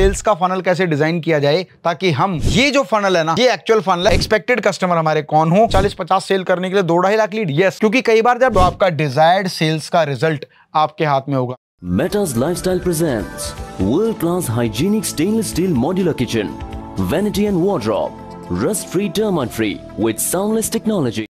sales का funnel कैसे design किया जाए ताकि हम ये जो फनल है ना ये एक्चुअल फनल है एक्सपेक्टेड कस्टमर हमारे कौन हो चालीस पचास सेल करने के लिए दो ढाई लाख लीड यस क्योंकि कई बार जब आपका डिजायर्ड सेल्स का रिजल्ट आपके हाथ में होगा matters Meta's Lifestyle presents world-class hygienic stainless steel modular kitchen, vanity and wardrobe, rust-free, termite free with soundless technology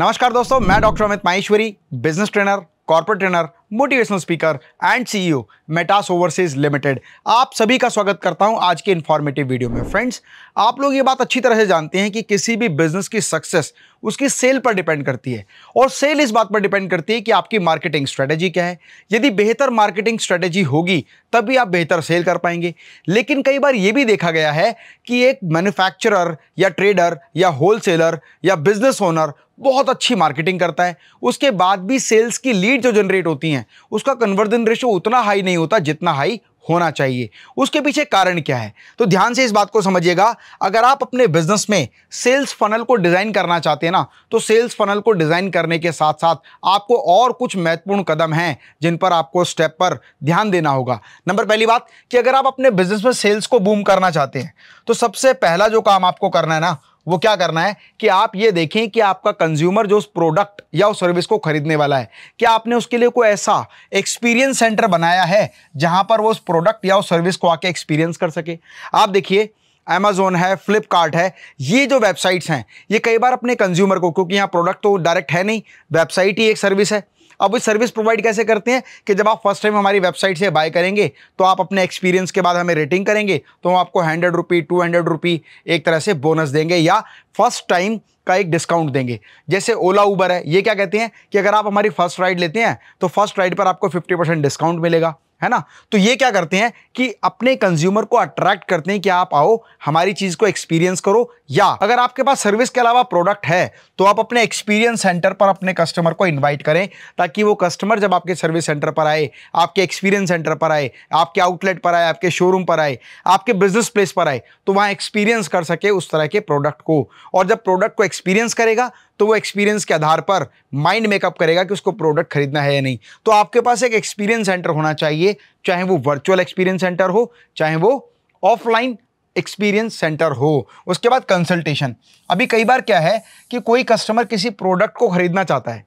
नमस्कार दोस्तों मैं doctor Amit Maheshwari business trainer corporate trainer motivational speaker and CEO Metas overseas limited आप सभी का स्वागत करता हूं आज के इन्फॉर्मेटिव वीडियो में फ्रेंड्स आप लोग ये बात अच्छी तरह से जानते हैं कि किसी भी बिजनेस की सक्सेस उसकी सेल पर डिपेंड करती है और सेल इस बात पर डिपेंड करती है कि आपकी मार्केटिंग स्ट्रेटेजी क्या है यदि बेहतर मार्केटिंग स्ट्रेटेजी होगी तभी आप बेहतर सेल कर पाएंगे लेकिन कई बार ये भी देखा गया है कि एक मैन्युफैक्चरर या ट्रेडर या होलसेलर या बिजनेस ओनर बहुत अच्छी मार्केटिंग करता है उसके बाद भी सेल्स की लीड जो जनरेट होती हैं है उसका कन्वर्जन रेशो उतना हाई नहीं होता जितना हाई होना चाहिए उसके पीछे कारण क्या है तो ध्यान से इस बात को समझिएगा अगर आप अपने बिजनेस में सेल्स फनल को डिज़ाइन करना चाहते हैं ना तो सेल्स फनल को डिज़ाइन करने के साथ साथ आपको और कुछ महत्वपूर्ण कदम हैं जिन पर आपको स्टेप पर ध्यान देना होगा नंबर पहली बात कि अगर आप अपने बिजनेस में सेल्स को बूम करना चाहते हैं तो सबसे पहला जो काम आपको करना है ना वो क्या करना है कि आप ये देखें कि आपका कंज्यूमर जो उस प्रोडक्ट या उस सर्विस को खरीदने वाला है क्या आपने उसके लिए कोई ऐसा एक्सपीरियंस सेंटर बनाया है जहां पर वो उस प्रोडक्ट या उस सर्विस को आके एक्सपीरियंस कर सके आप देखिए अमेजोन है फ्लिपकार्ट है ये जो वेबसाइट्स हैं ये कई बार अपने कंज्यूमर को क्योंकि यहाँ प्रोडक्ट तो डायरेक्ट है नहीं वेबसाइट ही एक सर्विस है अब वो सर्विस प्रोवाइड कैसे करते हैं कि जब आप फर्स्ट टाइम हमारी वेबसाइट से बाय करेंगे तो आप अपने एक्सपीरियंस के बाद हमें रेटिंग करेंगे तो हम आपको hundred rupee to hundred rupee एक तरह से बोनस देंगे या फर्स्ट टाइम का एक डिस्काउंट देंगे जैसे ओला उबर है ये क्या कहते हैं कि अगर आप हमारी फर्स्ट राइड लेते हैं तो फर्स्ट राइड पर आपको फिफ्टी परसेंट डिस्काउंट मिलेगा है ना तो ये क्या करते हैं कि अपने कंज्यूमर को अट्रैक्ट करते हैं कि आप आओ हमारी चीज़ को एक्सपीरियंस करो या अगर आपके पास सर्विस के अलावा प्रोडक्ट है तो आप अपने एक्सपीरियंस सेंटर पर अपने कस्टमर को इनवाइट करें ताकि वो कस्टमर जब आपके सर्विस सेंटर पर आए आपके एक्सपीरियंस सेंटर पर आए आपके आउटलेट पर आए आपके शोरूम पर आए आपके बिजनेस प्लेस पर आए तो वहाँ एक्सपीरियंस कर सके उस तरह के प्रोडक्ट को और जब प्रोडक्ट को एक्सपीरियंस करेगा तो वो एक्सपीरियंस के आधार पर माइंड मेकअप करेगा कि उसको प्रोडक्ट खरीदना है या नहीं तो आपके पास एक एक्सपीरियंस सेंटर होना चाहिए चाहे वो वर्चुअल एक्सपीरियंस सेंटर हो चाहे वो ऑफलाइन एक्सपीरियंस सेंटर हो उसके बाद कंसल्टेशन अभी कई बार क्या है कि कोई कस्टमर किसी प्रोडक्ट को ख़रीदना चाहता है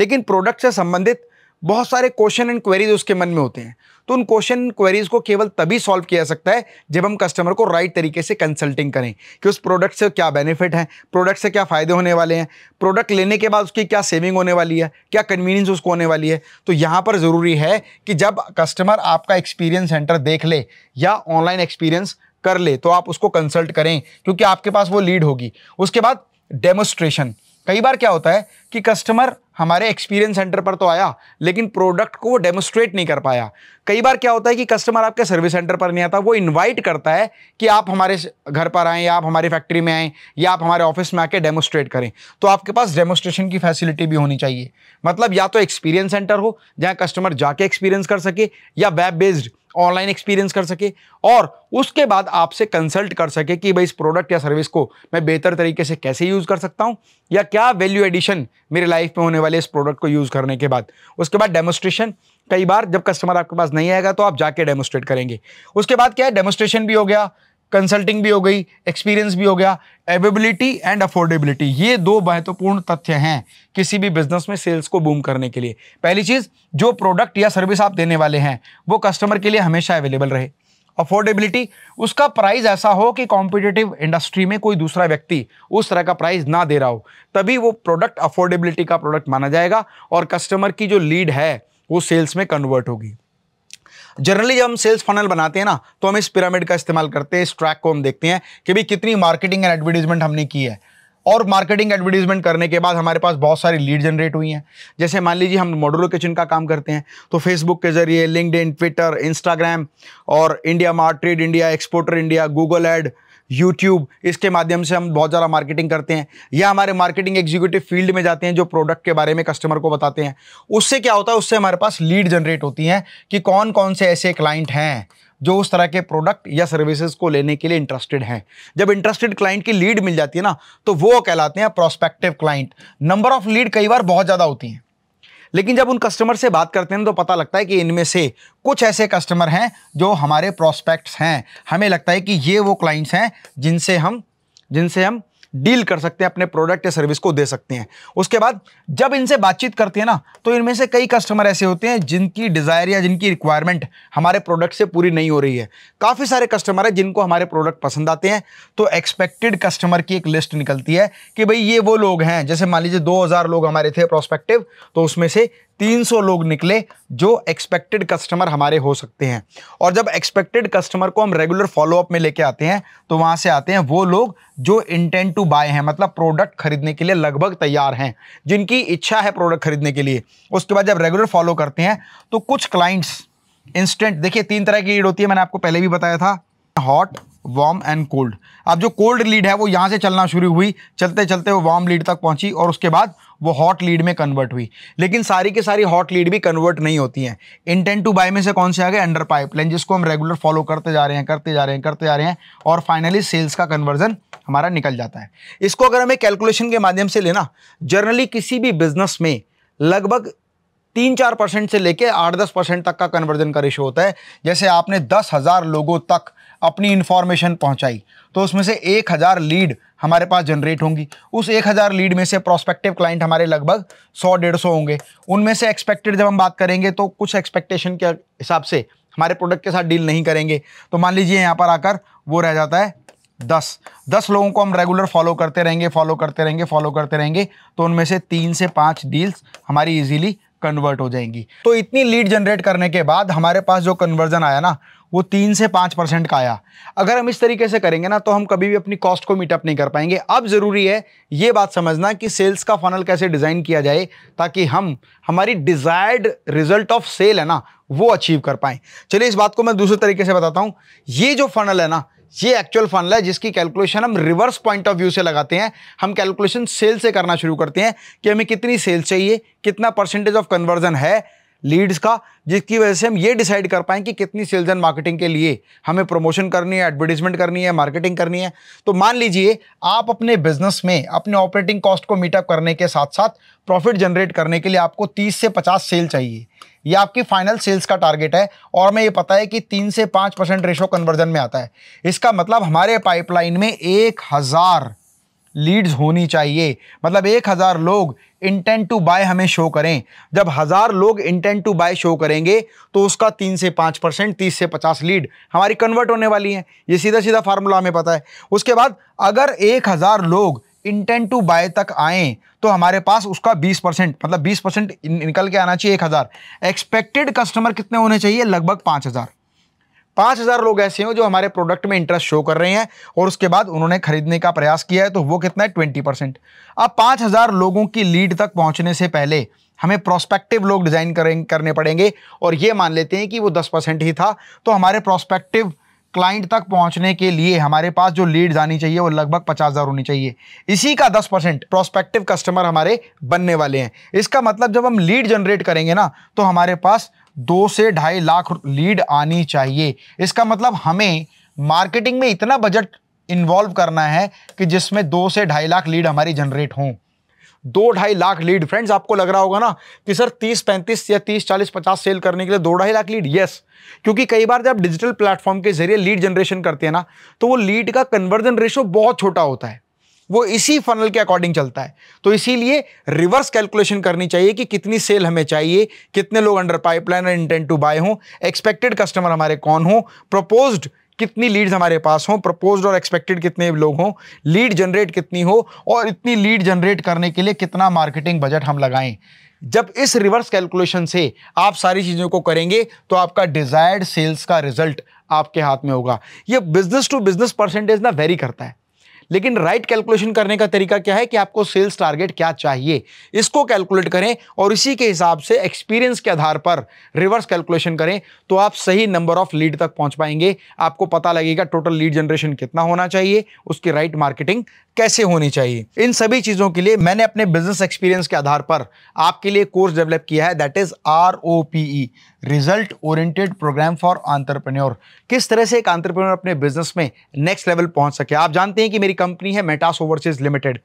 लेकिन प्रोडक्ट से संबंधित बहुत सारे क्वेश्चन एंड क्वेरीज उसके मन में होते हैं तो उन क्वेश्चन क्वेरीज को केवल तभी सॉल्व किया सकता है जब हम कस्टमर को राइट तरीके से कंसल्टिंग करें कि उस प्रोडक्ट से क्या बेनिफिट है प्रोडक्ट से क्या फ़ायदे होने वाले हैं प्रोडक्ट लेने के बाद उसकी क्या सेविंग होने वाली है क्या कन्वीनियंस उसको होने वाली है तो यहाँ पर ज़रूरी है कि जब कस्टमर आपका एक्सपीरियंस सेंटर देख ले या ऑनलाइन एक्सपीरियंस कर ले तो आप उसको कंसल्ट करें क्योंकि आपके पास वो लीड होगी उसके बाद डेमोस्ट्रेशन कई बार क्या होता है कि कस्टमर हमारे एक्सपीरियंस सेंटर पर तो आया लेकिन प्रोडक्ट को वो डेमोस्ट्रेट नहीं कर पाया कई बार क्या होता है कि कस्टमर आपके सर्विस सेंटर पर नहीं आता वो इनवाइट करता है कि आप हमारे घर पर आएँ या आप हमारी फैक्ट्री में आएँ या आप हमारे ऑफिस में आके डेमोस्ट्रेट करें तो आपके पास डेमोस्ट्रेशन की फैसिलिटी भी होनी चाहिए मतलब या तो एक्सपीरियंस सेंटर हो जहाँ कस्टमर जाके एक्सपीरियंस कर सके या वेब बेस्ड ऑनलाइन एक्सपीरियंस कर सके और उसके बाद आपसे कंसल्ट कर सके कि भाई इस प्रोडक्ट या सर्विस को मैं बेहतर तरीके से कैसे यूज़ कर सकता हूँ या क्या वैल्यू एडिशन मेरे लाइफ में होने वाले इस प्रोडक्ट को यूज़ करने के बाद उसके बाद डेमोस्ट्रेशन कई बार जब कस्टमर आपके पास नहीं आएगा तो आप जाके डेमोस्ट्रेट करेंगे उसके बाद क्या है डेमोस्ट्रेशन भी हो गया कंसल्टिंग भी हो गई एक्सपीरियंस भी हो गया एवेबिलिटी एंड अफोर्डेबिलिटी ये दो महत्वपूर्ण तथ्य हैं किसी भी बिजनेस में सेल्स को बूम करने के लिए पहली चीज़ जो प्रोडक्ट या सर्विस आप देने वाले हैं वो कस्टमर के लिए हमेशा अवेलेबल रहे अफोर्डेबिलिटी उसका प्राइस ऐसा हो कि कॉम्पिटेटिव इंडस्ट्री में कोई दूसरा व्यक्ति उस तरह का प्राइस ना दे रहा हो तभी वो प्रोडक्ट अफोर्डेबिलिटी का प्रोडक्ट माना जाएगा और कस्टमर की जो लीड है वो सेल्स में कन्वर्ट होगी जनरली जब हम सेल्स फनल बनाते हैं ना तो हम इस पिरामिड का इस्तेमाल करते हैं इस ट्रैक को हम देखते हैं कि भाई कितनी मार्केटिंग एंड एडवर्टीजमेंट हमने की है और मार्केटिंग एडवर्टीजमेंट करने के बाद हमारे पास बहुत सारी लीड जनरेट हुई हैं जैसे मान लीजिए हम मॉडलो किचन का काम करते हैं तो फेसबुक के ज़रिए लिंकड ट्विटर इंस्टाग्राम और India mart trade India exporter India Google ad YouTube इसके माध्यम से हम बहुत ज़्यादा मार्केटिंग करते हैं या हमारे मार्केटिंग एग्जीक्यूटिव फील्ड में जाते हैं जो प्रोडक्ट के बारे में कस्टमर को बताते हैं उससे क्या होता है उससे हमारे पास लीड जनरेट होती हैं कि कौन कौन से ऐसे क्लाइंट हैं जो उस तरह के प्रोडक्ट या सर्विसेज को लेने के लिए इंटरेस्टेड हैं जब इंटरेस्टेड क्लाइंट की लीड मिल जाती है ना तो वो कहलाते हैं prospective client number of lead कई बार बहुत ज़्यादा होती हैं लेकिन जब उन कस्टमर से बात करते हैं तो पता लगता है कि इनमें से कुछ ऐसे कस्टमर हैं जो हमारे प्रोस्पेक्ट्स हैं हमें लगता है कि ये वो क्लाइंट्स हैं जिनसे हम जिनसे हम डील कर सकते हैं अपने प्रोडक्ट या सर्विस को दे सकते हैं उसके बाद जब इनसे बातचीत करते हैं ना तो इनमें से कई कस्टमर ऐसे होते हैं जिनकी डिज़ायर या जिनकी रिक्वायरमेंट हमारे प्रोडक्ट से पूरी नहीं हो रही है काफ़ी सारे कस्टमर हैं जिनको हमारे प्रोडक्ट पसंद आते हैं तो एक्सपेक्टेड कस्टमर की एक लिस्ट निकलती है कि भाई ये वो लोग हैं जैसे मान लीजिए दो लोग हमारे थे प्रोस्पेक्टिव तो उसमें से 300 लोग निकले जो एक्सपेक्टेड कस्टमर हमारे हो सकते हैं और जब एक्सपेक्टेड कस्टमर को हम रेगुलर फॉलोअप में लेके आते हैं तो वहां से आते हैं वो लोग जो इंटेंट टू बाय हैं मतलब प्रोडक्ट खरीदने के लिए लगभग तैयार हैं जिनकी इच्छा है प्रोडक्ट खरीदने के लिए उसके बाद जब रेगुलर फॉलो करते हैं तो कुछ क्लाइंट्स इंस्टेंट देखिए तीन तरह की लीड होती है मैंने आपको पहले भी बताया था हॉट वार्म एंड कोल्ड अब जो कोल्ड लीड है वो यहाँ से चलना शुरू हुई चलते चलते वो वार्म लीड तक पहुँची और उसके बाद वो हॉट लीड में कन्वर्ट हुई लेकिन सारी की सारी हॉट लीड भी कन्वर्ट नहीं होती हैं इंटेंट टू बाय में से कौन से आ गए अंडर पाइपलाइन जिसको हम रेगुलर फॉलो करते जा रहे हैं करते जा रहे हैं करते जा रहे हैं और फाइनली सेल्स का कन्वर्जन हमारा निकल जाता है इसको अगर हमें कैलकुलेशन के माध्यम से लेना जनरली किसी भी बिजनेस में लगभग तीन चार परसेंट से लेके आठ दस परसेंट तक का कन्वर्जन का रेशो होता है जैसे आपने दस हज़ार लोगों तक अपनी इन्फॉर्मेशन पहुंचाई तो उसमें से एक हज़ार लीड हमारे पास जनरेट होंगी उस एक हज़ार लीड में से प्रोस्पेक्टिव क्लाइंट हमारे लगभग सौ डेढ़ सौ होंगे उनमें से एक्सपेक्टेड जब हम बात करेंगे तो कुछ एक्सपेक्टेशन के हिसाब से हमारे प्रोडक्ट के साथ डील नहीं करेंगे तो मान लीजिए यहाँ पर आकर वो रह जाता है दस दस लोगों को हम रेगुलर फॉलो करते रहेंगे फॉलो करते रहेंगे फॉलो करते रहेंगे तो उनमें से तीन से पाँच डील्स हमारी ईजीली कन्वर्ट हो जाएंगी तो इतनी लीड जनरेट करने के बाद हमारे पास जो कन्वर्जन आया ना वो तीन से पाँच परसेंट का आया अगर हम इस तरीके से करेंगे ना तो हम कभी भी अपनी कॉस्ट को मीटअप नहीं कर पाएंगे अब ज़रूरी है ये बात समझना कि सेल्स का फनल कैसे डिज़ाइन किया जाए ताकि हम हमारी डिज़ायर्ड रिजल्ट ऑफ सेल है ना वो अचीव कर पाएँ चलिए इस बात को मैं दूसरे तरीके से बताता हूँ ये जो फनल है ना ये एक्चुअल फंड है जिसकी कैलकुलेशन हम रिवर्स पॉइंट ऑफ व्यू से लगाते हैं हम कैलकुलेशन सेल से करना शुरू करते हैं कि हमें कितनी सेल्स चाहिए कितना परसेंटेज ऑफ कन्वर्जन है लीड्स का जिसकी वजह से हम ये डिसाइड कर पाएँ कि कितनी सेल्स एंड मार्केटिंग के लिए हमें प्रमोशन करनी है एडवर्टीजमेंट करनी है मार्केटिंग करनी है तो मान लीजिए आप अपने बिजनेस में अपने ऑपरेटिंग कॉस्ट को मीटअप करने के साथ साथ प्रॉफिट जनरेट करने के लिए आपको तीस से पचास सेल चाहिए ये आपकी फाइनल सेल्स का टारगेट है और हमें ये पता है कि तीन से पाँच परसेंट रेशो कन्वर्जन में आता है इसका मतलब हमारे पाइपलाइन में एक हज़ार लीड्स होनी चाहिए मतलब एक हज़ार लोग इंटेंट टू बाय हमें शो करें जब हज़ार लोग इंटेंट टू बाय शो करेंगे तो उसका तीन से पाँच परसेंट तीस से पचास लीड हमारी कन्वर्ट होने वाली है ये सीधा सीधा फार्मूला हमें पता है उसके बाद अगर एक हज़ार लोग इंटेंट टू बाय तक आएँ तो हमारे पास उसका 20 परसेंट मतलब 20 परसेंट निकल के आना चाहिए एक हज़ार एक्सपेक्टेड कस्टमर कितने होने चाहिए लगभग पाँच हज़ार पाँच हज़ार लोग ऐसे हो जो हमारे प्रोडक्ट में इंटरेस्ट शो कर रहे हैं और उसके बाद उन्होंने खरीदने का प्रयास किया है तो वो कितना है ट्वेंटी परसेंट अब पाँच हज़ार लोगों की लीड तक पहुंचने से पहले हमें प्रोस्पेक्टिव लोग डिज़ाइन करें करने पड़ेंगे और ये मान लेते हैं कि वो दस परसेंट ही था तो हमारे प्रोस्पेक्टिव क्लाइंट तक पहुंचने के लिए हमारे पास जो लीड आनी चाहिए वो लगभग पचास हज़ार होनी चाहिए इसी का दस परसेंट प्रोस्पेक्टिव कस्टमर हमारे बनने वाले हैं इसका मतलब जब हम लीड जनरेट करेंगे ना तो हमारे पास दो से ढाई लाख लीड आनी चाहिए इसका मतलब हमें मार्केटिंग में इतना बजट इन्वॉल्व करना है कि जिसमें दो से ढाई लाख लीड हमारी जनरेट हों दो ढाई लाख लीड फ्रेंड्स आपको लग रहा होगा ना कि सर तीस पैंतीस या तीस चालीस पचास सेल करने के लिए दो ढाई लाख लीड यस क्योंकि कई बार जब डिजिटल प्लेटफॉर्म के जरिए लीड जनरेशन करते हैं ना तो वो लीड का कन्वर्जन रेशो बहुत छोटा होता है वो इसी फनल के अकॉर्डिंग चलता है तो इसीलिए रिवर्स कैलकुलेशन करनी चाहिए कि कितनी सेल हमें चाहिए कितने लोग अंडर पाइपलाइन और इंटेंट टू बाय हों एक्सपेक्टेड कस्टमर हमारे कौन हों प्रपोज्ड कितनी लीड्स हमारे पास हों प्रपोज और एक्सपेक्टेड कितने लोग हों लीड जनरेट कितनी हो और इतनी लीड जनरेट करने के लिए कितना मार्केटिंग बजट हम लगाएं जब इस रिवर्स कैलकुलेशन से आप सारी चीज़ों को करेंगे तो आपका डिज़ायर्ड सेल्स का रिजल्ट आपके हाथ में होगा ये बिजनेस टू बिजनेस परसेंटेज ना वेरी करता है लेकिन राइट कैलकुलेशन करने का तरीका क्या है कि आपको सेल्स टारगेट क्या चाहिए इसको कैलकुलेट करें और इसी के हिसाब से एक्सपीरियंस के आधार पर रिवर्स कैलकुलेशन करें तो आप सही नंबर ऑफ लीड तक पहुंच पाएंगे आपको पता लगेगा टोटल लीड जनरेशन कितना होना चाहिए उसकी राइट मार्केटिंग कैसे होनी चाहिए इन सभी चीज़ों के लिए मैंने अपने बिजनेस एक्सपीरियंस के आधार पर आपके लिए कोर्स डेवलप किया है that is R O P E result oriented program for entrepreneur किस तरह से एक आंट्रप्रन्योर अपने बिजनेस में नेक्स्ट लेवल पहुंच सके आप जानते हैं कि मेरी कंपनी है मेटास ओवरसीज लिमिटेड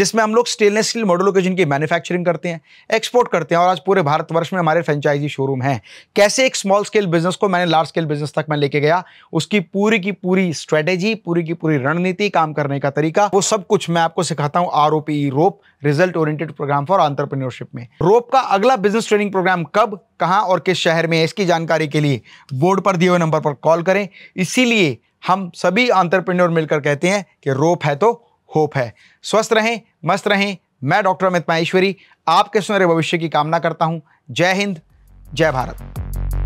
जिसमें हम लोग स्टेनलेस स्टील मॉडलों के जिनकी मैन्युफैक्चरिंग करते हैं एक्सपोर्ट करते हैं और आज पूरे भारतवर्ष में हमारे फ्रेंचाइजी शोरूम हैं कैसे एक स्मॉल स्केल बिजनेस को मैंने लार्ज स्केल बिजनेस तक मैं लेके गया उसकी पूरी की पूरी स्ट्रेटेजी पूरी की पूरी रणनीति काम करने का तरीका वो सब कुछ मैं आपको सिखाता हूँ R rope result oriented program for entrepreneurship में रोप का अगला बिजनेस ट्रेनिंग प्रोग्राम कब कहाँ और किस शहर में है इसकी जानकारी के लिए बोर्ड पर दिए हुए नंबर पर कॉल करें इसीलिए हम सभी आंतरप्रेन्योर मिलकर कहते हैं कि रोप है तो होप है स्वस्थ रहें मस्त रहें मैं डॉक्टर अमित माहेश्वरी आपके सुनहरे भविष्य की कामना करता हूं जय हिंद जय भारत